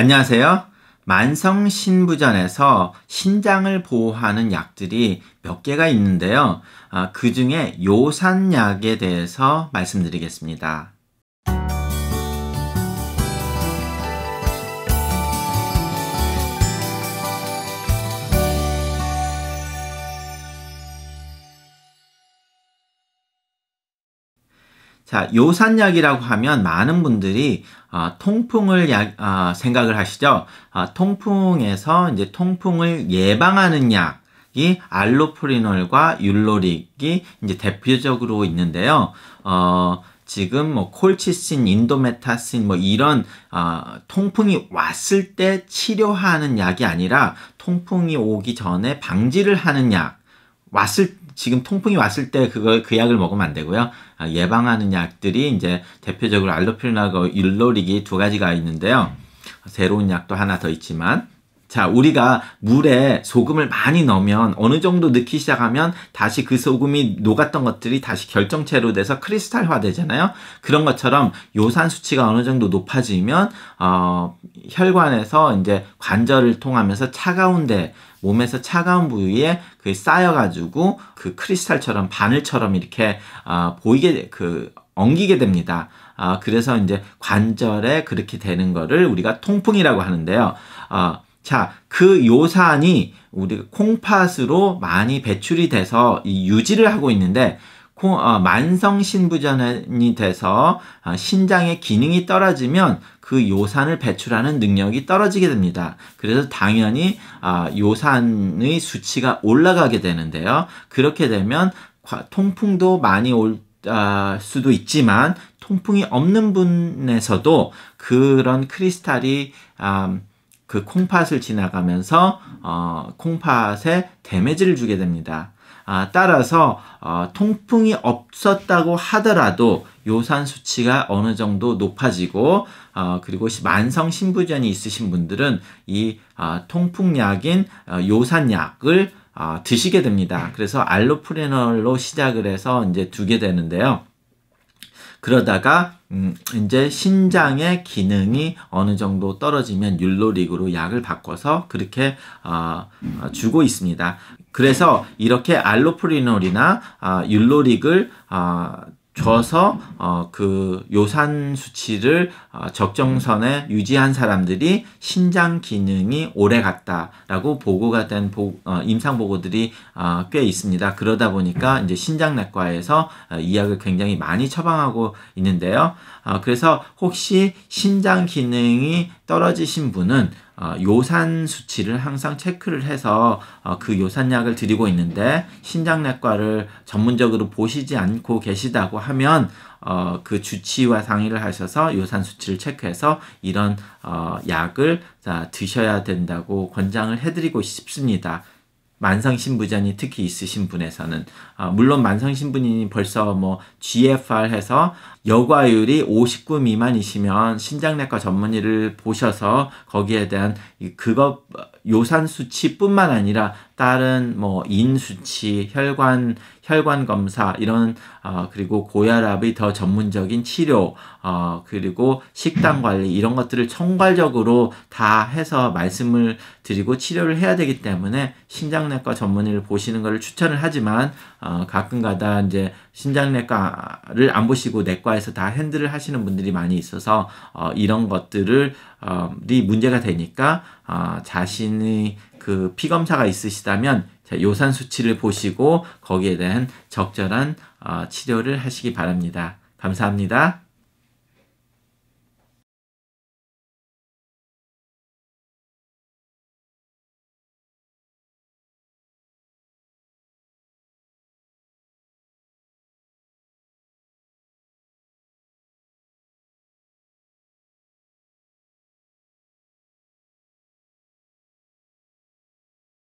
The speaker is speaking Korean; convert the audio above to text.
안녕하세요. 만성 신부전에서 신장을 보호하는 약들이 몇 개가 있는데요. 아, 그 중에 요산약에 대해서 말씀드리겠습니다. 자, 요산약이라고 하면 많은 분들이 아, 통풍을 약, 아, 생각을 하시죠. 아, 통풍에서 이제 통풍을 예방하는 약이 알로프리놀과 율로릭이 이제 대표적으로 있는데요. 어, 지금 뭐 콜치신, 인도메타신 뭐 이런 어, 통풍이 왔을 때 치료하는 약이 아니라 통풍이 오기 전에 방지를 하는 약 왔을 지금 통풍이 왔을 때 그걸 그 약을 먹으면 안 되고요. 아, 예방하는 약들이 이제 대표적으로 알로필나고 일로릭이 두 가지가 있는데요. 새로운 약도 하나 더 있지만 자, 우리가 물에 소금을 많이 넣으면 어느 정도 넣기 시작하면 다시 그 소금이 녹았던 것들이 다시 결정체로 돼서 크리스탈화 되잖아요. 그런 것처럼 요산 수치가 어느 정도 높아지면 어 혈관에서 이제 관절을 통하면서 차가운데 몸에서 차가운 부위에 그 쌓여가지고 그 크리스탈처럼 바늘처럼 이렇게 어, 보이게 그 엉기게 됩니다. 어, 그래서 이제 관절에 그렇게 되는 거를 우리가 통풍이라고 하는데요. 어, 자, 그 요산이 우리가 콩팥으로 많이 배출이 돼서 유지를 하고 있는데 콩, 어, 만성 신부전이 돼서 어, 신장의 기능이 떨어지면 그 요산을 배출하는 능력이 떨어지게 됩니다. 그래서 당연히 아, 요산의 수치가 올라가게 되는데요. 그렇게 되면 통풍도 많이 올 아, 수도 있지만 통풍이 없는 분에서도 그런 크리스탈이 아, 그 콩팥을 지나가면서 어, 콩팥에 데미지를 주게 됩니다. 아, 따라서 어, 통풍이 없었다고 하더라도 요산 수치가 어느 정도 높아지고 어, 그리고 만성 신부전이 있으신 분들은 이 어, 통풍약인 어, 요산약을 어, 드시게 됩니다. 네. 그래서 알로프레놀로 시작을 해서 이제 두게 되는데요. 그러다가 음, 이제 신장의 기능이 어느 정도 떨어지면 율로릭으로 약을 바꿔서 그렇게 어, 주고 있습니다. 그래서 이렇게 알로프리놀이나 어, 율로릭을 어, 줘서 어, 그 요산 수치를 어, 적정선에 유지한 사람들이 신장 기능이 오래 갔다라고 보고가 된 보, 어, 임상 보고들이 어, 꽤 있습니다. 그러다 보니까 이제 신장내과에서 어, 이 약을 굉장히 많이 처방하고 있는데요. 어, 그래서 혹시 신장 기능이 떨어지신 분은 어, 요산 수치를 항상 체크를 해서 어, 그 요산약을 드리고 있는데 신장내과를 전문적으로 보시지 않고 계시다고 하면 어, 그 주치와 상의를 하셔서 요산 수치를 체크해서 이런 약을 드셔야 된다고 권장을 해드리고 싶습니다. 만성신부전이 특히 있으신 분에서는 물론 만성신부인이 벌써 뭐 GFR 해서 여과율이 59 미만이시면 신장내과 전문의를 보셔서 거기에 대한 그것 요산 수치뿐만 아니라 다른 뭐 인 수치, 혈관 혈관 검사 이런 어, 그리고 고혈압의 더 전문적인 치료 어, 그리고 식단 관리 이런 것들을 총괄적으로 다 해서 말씀을 드리고 치료를 해야 되기 때문에 신장내과 전문의를 보시는 것을 추천을 하지만 어, 가끔가다 이제 신장내과를 안 보시고 내과 나와서 다 핸들을 하시는 분들이 많이 있어서 어, 이런 것들을 어, 이 문제가 되니까 어, 자신의 그 피검사가 있으시다면 요산 수치를 보시고 거기에 대한 적절한 어, 치료를 하시기 바랍니다. 감사합니다.